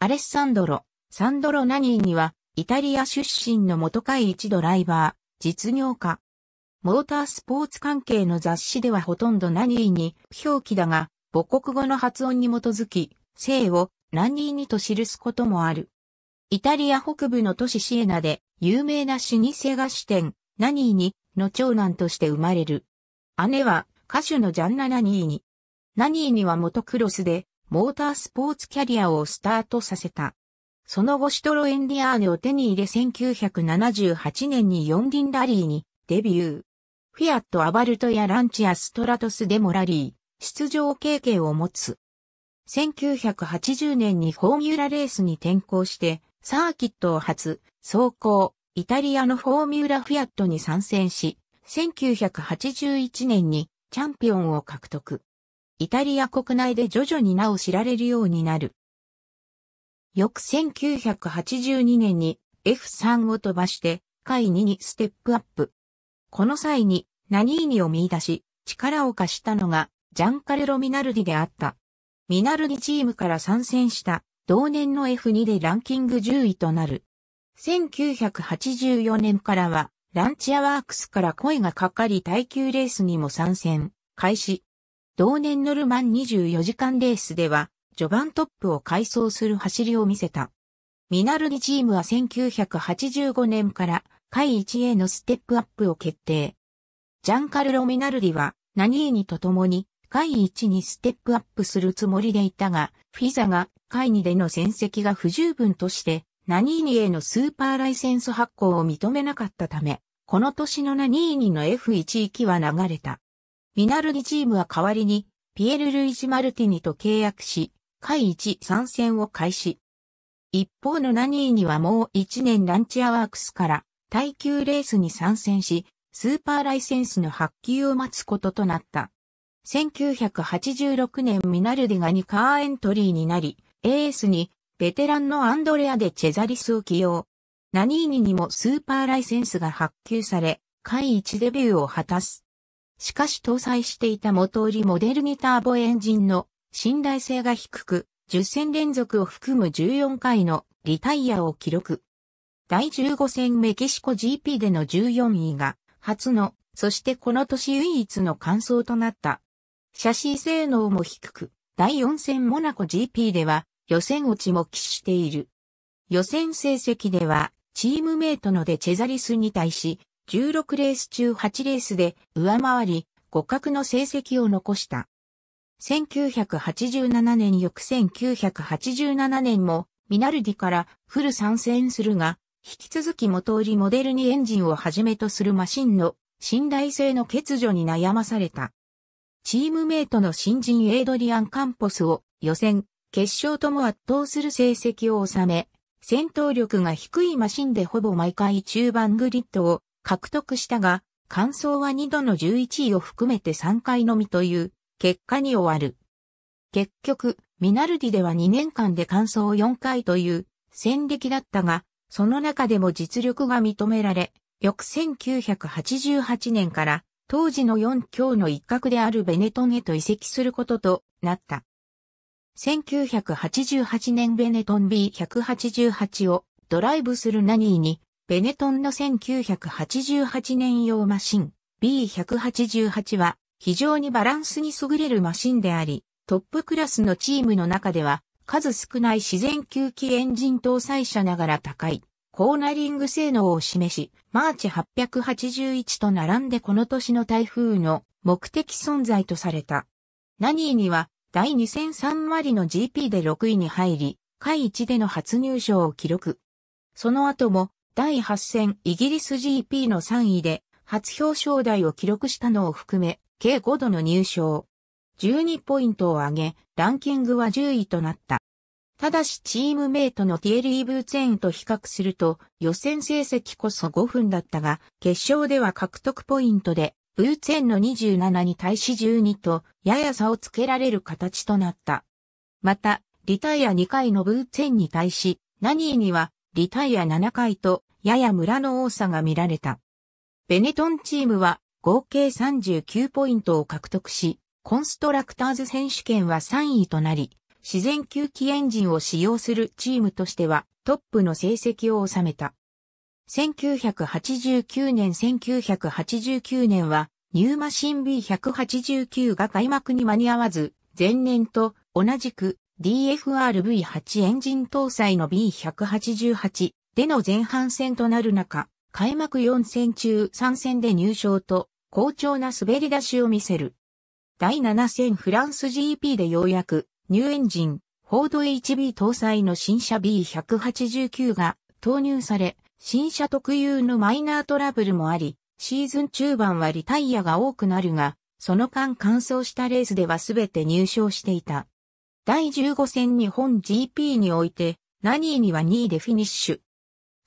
アレッサンドロ、サンドロ・ナニーには、イタリア出身の元会一ドライバー、実業家。モータースポーツ関係の雑誌ではほとんどナニーに表記だが、母国語の発音に基づき、姓をナニーニと記すこともある。イタリア北部の都市シエナで有名な老舗菓子店、ナニーニの長男として生まれる。姉は歌手のジャンナ・ナニーニ。ナニーニは元クロスでモータースポーツキャリアをスタートさせた。その後シトロエンディアーネを手に入れ1978年に四輪ラリーにデビュー。フィアットアバルトやランチアストラトスでもラリー、出場経験を持つ。1980年にフォーミュラレースに転向して、サーキットを初、走行、イタリアのフォーミュラフィアットに参戦し、1981年にチャンピオンを獲得。イタリア国内で徐々に名を知られるようになる。翌1982年に F3 を飛ばして下位2にステップアップ。この際にナニーニを見出し、力を貸したのがジャンカルロ・ミナルディであった。ミナルディチームから参戦した同年の F2 でランキング10位となる。1984年からはランチアワークスから声がかかり耐久レースにも参戦、開始。同年のルマン24時間レースでは、序盤トップを改装する走りを見せた。ミナルディチームは1985年から、下1へのステップアップを決定。ジャンカルロ・ミナルディは、ナニーニと共に、下1にステップアップするつもりでいたが、フィザが下2での戦績が不十分として、ナニーニへのスーパーライセンス発行を認めなかったため、この年のナニーニの F1 行きは流れた。ミナルディチームは代わりに、ピエル・ルイジ・マルティニと契約し、会一参戦を開始。一方のナニーにはもう一年ランチアワークスから耐久レースに参戦し、スーパーライセンスの発給を待つこととなった。1986年ミナルディが2カーエントリーになり、エースにベテランのアンドレアでチェザリスを起用。ナニーニにもスーパーライセンスが発給され、会一デビューを果たす。しかし搭載していた元売りモデルニターボエンジンの信頼性が低く、10戦連続を含む14回のリタイアを記録。第15戦メキシコ GP での14位が初の、そしてこの年唯一の完走となった。シャシー性能も低く、第4戦モナコ GP では予選落ちも喫している。予選成績ではチームメイトのデチェザリスに対し16レース中8レースで上回り、互角の成績を残した。1987年翌1987年も、ミナルディからフル参戦するが、引き続き元売りモデルにエンジンをはじめとするマシンの信頼性の欠如に悩まされた。チームメイトの新人エイドリアン・カンポスを予選、決勝とも圧倒する成績を収め、戦闘力が低いマシンでほぼ毎回中盤グリッドを獲得したが、感想は2度の11位を含めて3回のみという結果に終わる。結局、ミナルディでは2年間で完走4回という戦歴だったが、その中でも実力が認められ、翌1988年から当時の4強の一角であるベネトンへと移籍することとなった。1988年ベネトン B188 をドライブするナニーにベネトンの1988年用マシン B188 は非常にバランスに優れるマシンであり、トップクラスのチームの中では数少ない自然吸気エンジン搭載車ながら高いコーナリング性能を示し、マーチ881と並んでこの年の台風の目的存在とされた。ナニーには第2戦3割の GP で6位に入り、下位1での初入賞を記録。その後も第8戦イギリス GP の3位で初表彰台を記録したのを含め、計5度の入賞。12ポイントを上げ、ランキングは10位となった。ただしチームメイトのティエリー・ブーツェーンと比較すると予選成績こそ5分だったが、決勝では獲得ポイントで、ブーツェーンの27に対し12と、やや差をつけられる形となった。また、リタイア2回のブーツェーンに対し、何位には、リタイア7回と、やや村の多さが見られた。ベネトンチームは合計39ポイントを獲得し、コンストラクターズ選手権は3位となり、自然吸気エンジンを使用するチームとしてはトップの成績を収めた。1989年1989年はニューマシン B189 が開幕に間に合わず、前年と同じく DFRV8 エンジン搭載の B188 での前半戦となる中、開幕4戦中3戦で入賞と、好調な滑り出しを見せる。第7戦フランス GP でようやく、ニューエンジン、フォード HB 搭載の新車 B189 が投入され、新車特有のマイナートラブルもあり、シーズン中盤はリタイアが多くなるが、その間完走したレースでは全て入賞していた。第15戦日本 GP において、ナニーには2位でフィニッシュ。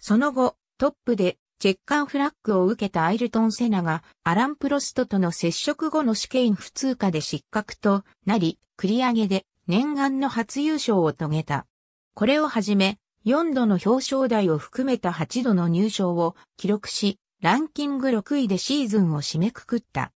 その後、トップでチェッカーフラッグを受けたアイルトン・セナがアラン・プロストとの接触後の試験不通過で失格となり、繰り上げで念願の初優勝を遂げた。これをはじめ、4度の表彰台を含めた8度の入賞を記録し、ランキング6位でシーズンを締めくくった。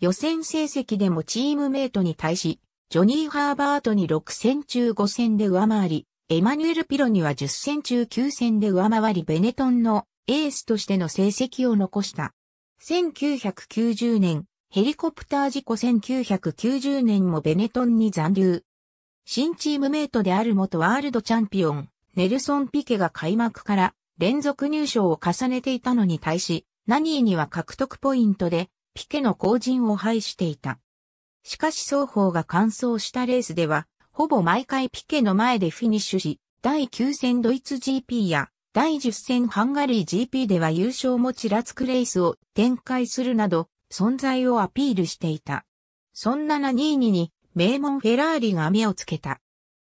予選成績でもチームメイトに対し、ジョニー・ハーバートに6戦中5戦で上回り、エマニュエル・ピロニは10戦中9戦で上回りベネトンのエースとしての成績を残した。1990年、ヘリコプター事故1990年もベネトンに残留。新チームメイトである元ワールドチャンピオン、ネルソン・ピケが開幕から連続入賞を重ねていたのに対し、ナニーには獲得ポイントで、ピケの後陣を排していた。しかし双方が完走したレースでは、ほぼ毎回ピケの前でフィニッシュし、第9戦ドイツ GP や第10戦ハンガリー GP では優勝もちらつくレースを展開するなど、存在をアピールしていた。そんな722に、名門フェラーリが目をつけた。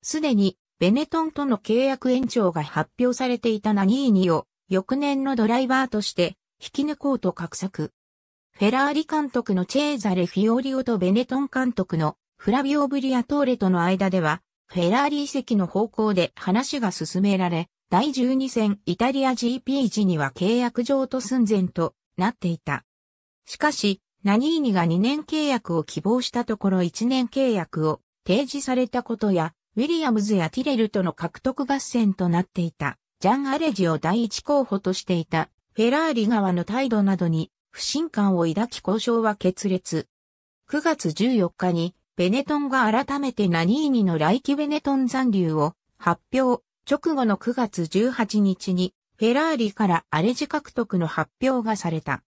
すでに、ベネトンとの契約延長が発表されていた7ーにを、翌年のドライバーとして、引き抜こうと画策。フェラーリ監督のチェーザレ・フィオリオとベネトン監督のフラビオ・ブリアトーレとの間では、フェラーリ遺跡の方向で話が進められ、第12戦イタリア GP 時には契約上と寸前となっていた。しかし、ナニーニが2年契約を希望したところ1年契約を提示されたことや、ウィリアムズやティレルとの獲得合戦となっていた、ジャン・アレジを第一候補としていた、フェラーリ側の態度などに不信感を抱き交渉は決裂。9月14日にベネトンが改めてナニーニの来季ベネトン残留を発表、直後の9月18日にフェラーリからアレジ獲得の発表がされた。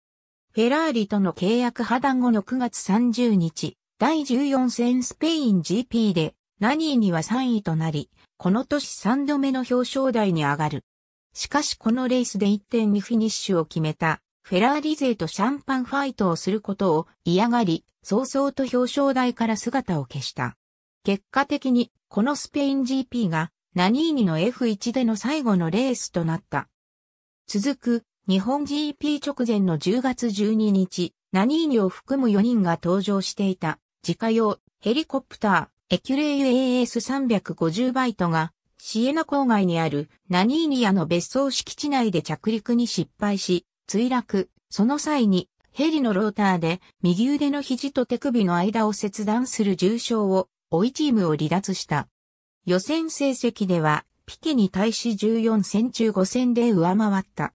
フェラーリとの契約破談後の9月30日、第14戦スペイン GP でナニーニは3位となり、この年3度目の表彰台に上がる。しかしこのレースで1点にフィニッシュを決めたフェラーリ勢とシャンパンファイトをすることを嫌がり、早々と表彰台から姿を消した。結果的に、このスペイン GP が、ナニーニの F1 での最後のレースとなった。続く、日本 GP 直前の10月12日、ナニーニを含む4人が登場していた、自家用、ヘリコプター、エキュレイ AS350 バイトが、シエナ郊外にあるナニーニアの別荘敷地内で着陸に失敗し、墜落、その際にヘリのローターで右腕の肘と手首の間を切断する重傷を追いチームを離脱した。予選成績ではピケに対し14戦中5戦で上回った。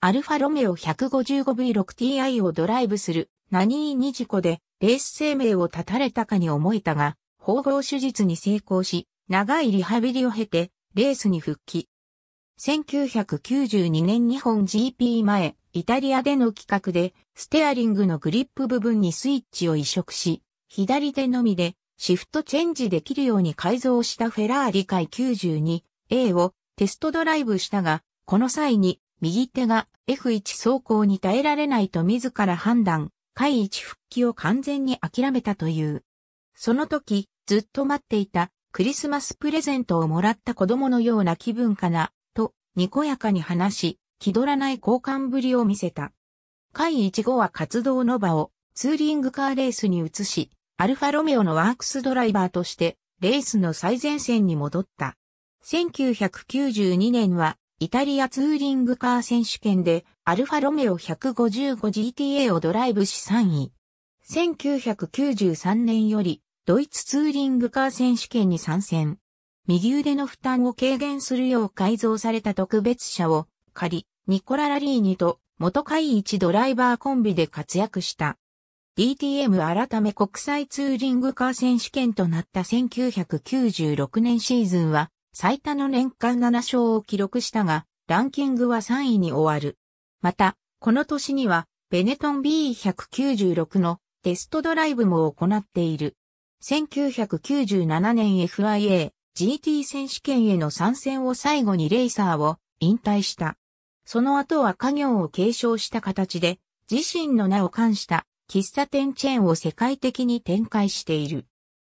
アルファロメオ 155V6TI をドライブするナニーニジコでレース生命を絶たれたかに思えたが、縫合手術に成功し、長いリハビリを経てレースに復帰。1992年日本 GP 前、イタリアでの企画で、ステアリングのグリップ部分にスイッチを移植し、左手のみでシフトチェンジできるように改造したフェラーリ界 92A をテストドライブしたが、この際に右手が F1 走行に耐えられないと自ら判断、回1復帰を完全に諦めたという。その時、ずっと待っていたクリスマスプレゼントをもらった子供のような気分かな、と、にこやかに話し、気取らない好感ぶりを見せた。会1号は活動の場をツーリングカーレースに移し、アルファロメオのワークスドライバーとしてレースの最前線に戻った。1992年はイタリアツーリングカー選手権でアルファロメオ 155GTA をドライブし3位。1993年よりドイツツーリングカー選手権に参戦。右腕の負担を軽減するよう改造された特別車を仮、ニコラ・ラリーニと元会一ドライバーコンビで活躍した。DTM 改め国際ツーリングカー選手権となった1996年シーズンは最多の年間7勝を記録したが、ランキングは3位に終わる。また、この年には、ベネトン B196 のテストドライブも行っている。1997年 FIA GT 選手権への参戦を最後にレイサーを引退した。その後は家業を継承した形で、自身の名を冠した喫茶店チェーンを世界的に展開している。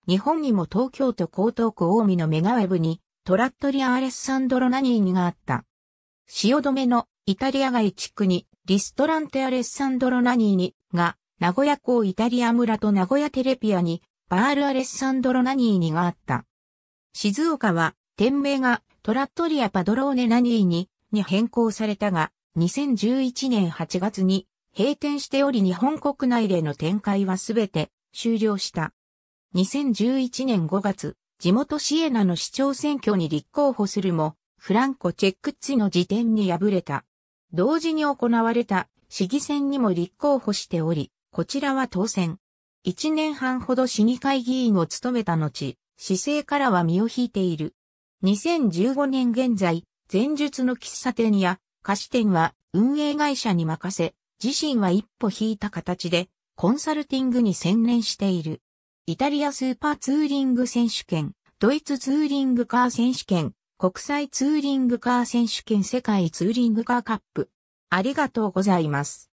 日本にも東京都江東区大見のメガウェブにトラットリア・アレッサンドロ・ナニーニがあった。汐留のイタリア街地区にリストランテ・アレッサンドロ・ナニーニが名古屋港イタリア村と名古屋テレピアにバール・アレッサンドロ・ナニーニがあった。静岡は店名がトラットリア・パドローネ・ナニーニに変更されたが、2011年8月に閉店しており日本国内での展開はすべて終了した。2011年5月、地元シエナの市長選挙に立候補するも、フランコ・チェックッチの辞典に敗れた。同時に行われた市議選にも立候補しており、こちらは当選。1年半ほど市議会議員を務めた後、市政からは身を引いている。2015年現在、前述の喫茶店や菓子店は運営会社に任せ、自身は一歩引いた形でコンサルティングに専念している。イタリアスーパーツーリング選手権、ドイツツーリングカー選手権、国際ツーリングカー選手権世界ツーリングカーカップ。ありがとうございます。